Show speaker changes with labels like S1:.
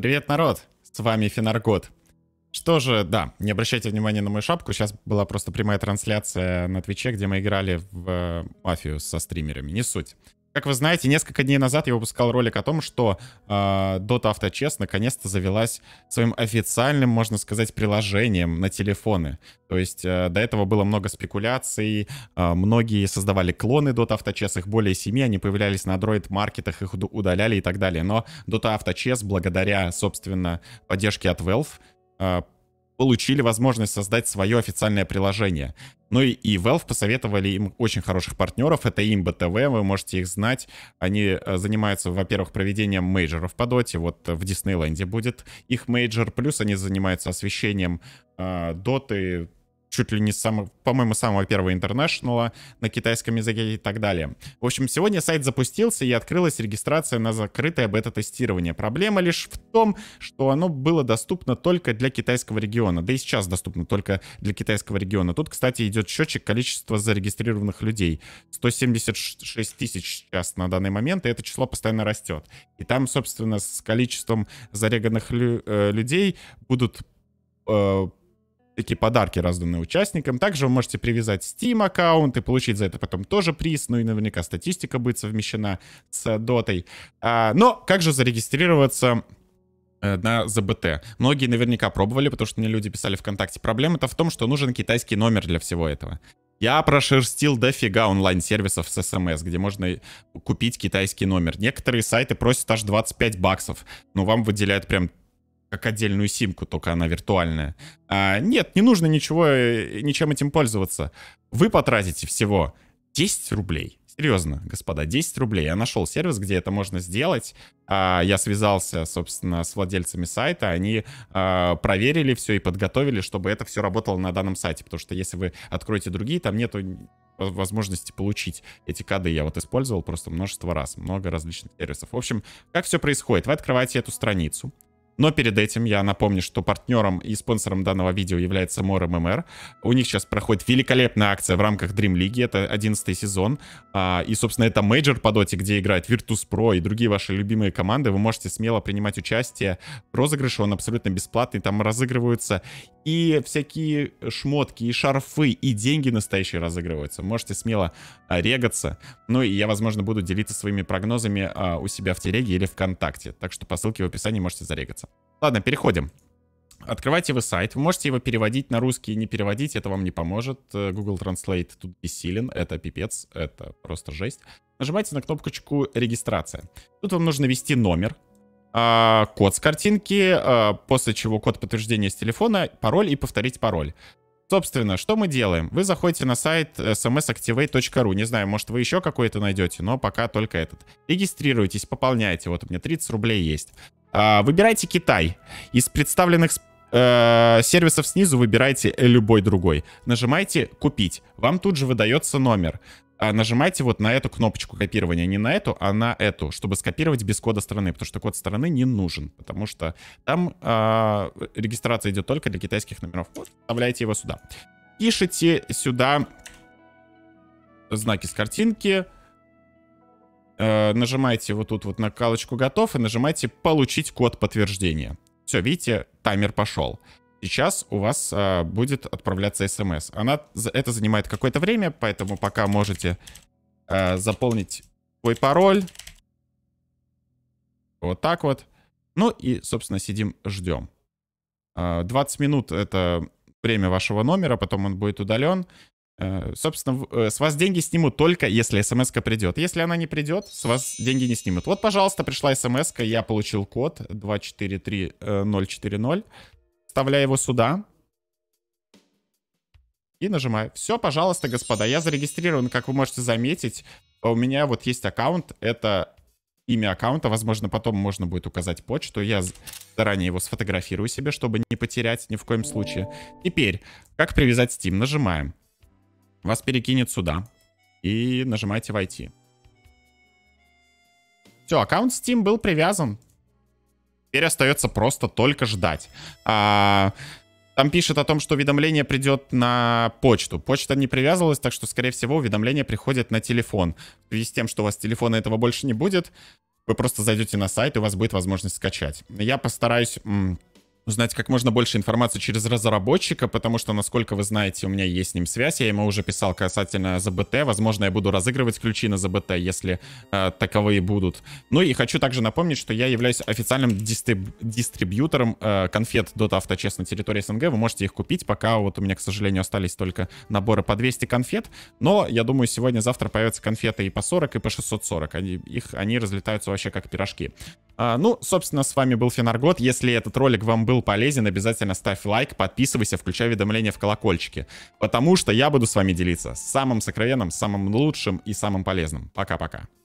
S1: Привет, народ! С вами Финаргот. Что же, да, не обращайте внимания на мою шапку. Сейчас была просто прямая трансляция на Твиче, где мы играли в э, мафию со стримерами. Не суть. Как вы знаете, несколько дней назад я выпускал ролик о том, что э, Dota Auto Chess наконец-то завелась своим официальным, можно сказать, приложением на телефоны. То есть э, до этого было много спекуляций, э, многие создавали клоны Dota Auto Chess, их более семи, они появлялись на Android-маркетах, их удаляли и так далее. Но Dota Auto Chess благодаря, собственно, поддержке от Valve а, получили возможность создать свое официальное приложение. Ну и, и Valve посоветовали им очень хороших партнеров. Это Имба ТВ, вы можете их знать. Они э, занимаются, во-первых, проведением мейджеров по доте. Вот э, в Диснейленде будет их мейджор. Плюс они занимаются освещением э, доты, чуть ли не самого, по-моему, самого первого интернешнала на китайском языке и так далее. В общем, сегодня сайт запустился и открылась регистрация на закрытое бета-тестирование. Проблема лишь в том, что оно было доступно только для китайского региона, да и сейчас доступно только для китайского региона. Тут, кстати, идет счетчик количества зарегистрированных людей. 176 тысяч сейчас на данный момент, и это число постоянно растет. И там, собственно, с количеством зареганных лю- э, людей будут э, эти подарки разданы участникам. Также вы можете привязать Steam аккаунт и получить за это потом тоже приз. Ну и наверняка статистика будет совмещена с дотой. А, но как же зарегистрироваться э, на ЗБТ. Многие наверняка пробовали, потому что мне люди писали ВКонтакте. Проблема-то в том, что нужен китайский номер для всего этого. Я прошерстил дофига онлайн-сервисов с СМС, эм где можно купить китайский номер. Некоторые сайты просят аж 25 баксов, но ну, вам выделяют прям как отдельную симку, только она виртуальная. А, нет, не нужно ничего, э, ничем этим пользоваться. Вы потратите всего 10 рублей. Серьезно, господа, 10 рублей. Я нашел сервис, где это можно сделать. А, я связался, собственно, с владельцами сайта. Они а, проверили все и подготовили, чтобы это все работало на данном сайте. Потому что если вы откроете другие, там нету возможности получить эти кады. Я вот использовал просто множество раз, много различных сервисов. В общем, как все происходит? Вы открываете эту страницу, но перед этим я напомню, что партнером и спонсором данного видео является Мор ММР. У них сейчас проходит великолепная акция в рамках Dream League, это 11 сезон. А, и, собственно, это мейджор по доте, где играет Virtus.pro и другие ваши любимые команды. Вы можете смело принимать участие. в розыгрыше. он абсолютно бесплатный, там разыгрываются и всякие шмотки, и шарфы, и деньги настоящие разыгрываются. Можете смело а, регаться. Ну и я, возможно, буду делиться своими прогнозами а, у себя в Телеге или ВКонтакте. Так что по ссылке в описании можете зарегаться. Ладно, переходим. Открывайте вы сайт, вы можете его переводить на русский, не переводить, это вам не поможет. Э, Google Translate тут бессилен, это пипец, это просто жесть. Нажимайте на кнопочку «Регистрация». Тут вам нужно ввести номер, а, код с картинки, а, после чего код подтверждения с телефона, пароль и повторить пароль. Собственно, что мы делаем? Вы заходите на сайт smsactivate.ru. Э, Не знаю, может, вы еще какой-то найдете, но пока только этот. Регистрируйтесь, пополняйте. Вот у меня 30 рублей есть. А, выбирайте Китай. Из представленных э, сервисов снизу выбирайте любой другой. Нажимаете «Купить». Вам тут же выдается номер. А, нажимайте вот на эту кнопочку копирования, не на эту, а на эту, чтобы скопировать без кода страны, потому что код страны не нужен, потому что там э, регистрация идет только для китайских номеров. Вот, вставляйте его сюда. Пишите сюда знаки с картинки, э, нажимаете вот тут вот на галочку «Готов» и нажимаете «Получить код подтверждения». Все, видите, таймер пошел сейчас у вас а, будет отправляться смс. Она, это занимает какое-то время, поэтому пока можете а, заполнить свой пароль. Вот так вот. Ну и, собственно, сидим, ждем. А, 20 минут — это время вашего номера, потом он будет удален. Э, собственно, э, с вас деньги снимут только если смс придет. Если она не придет, с вас деньги не снимут. Вот, пожалуйста, пришла смс, я получил код 243040 вставляю его сюда. И нажимаю. Все, пожалуйста, господа. Я зарегистрирован, как вы можете заметить. А у меня вот есть аккаунт. Это имя аккаунта. Возможно, потом можно будет указать почту. Я заранее его сфотографирую себе, чтобы не потерять ни в коем случае. Теперь, как привязать Steam? Нажимаем. Вас перекинет сюда. И нажимаете «Войти». Все, аккаунт Steam был привязан. Теперь остается просто только ждать. А, там пишет о том, что уведомление придет на почту. Почта не привязывалась, так что, скорее всего, уведомление приходит на телефон. В связи с тем, что у вас телефона этого больше не будет, вы просто зайдете на сайт, и у вас будет возможность скачать. Я постараюсь узнать как можно больше информации через разработчика, потому что, насколько вы знаете, у меня есть с ним связь. Я ему уже писал касательно ЗБТ. Возможно, я буду разыгрывать ключи на ЗБТ, если э, таковые будут. Ну и хочу также напомнить, что я являюсь официальным дистриб дистрибьютором э, конфет Dota Авточест на территории СНГ. Вы можете их купить, пока вот у меня, к сожалению, остались только наборы по 200 конфет. Но я думаю, сегодня-завтра появятся конфеты и по 40, и по 640. Они, их, они разлетаются вообще как пирожки. А, ну, собственно, с вами был Фенаргот. Если этот ролик вам был полезен, обязательно ставь лайк, подписывайся, включай уведомления в колокольчике. Потому что я буду с вами делиться самым сокровенным, самым лучшим и самым полезным. Пока-пока.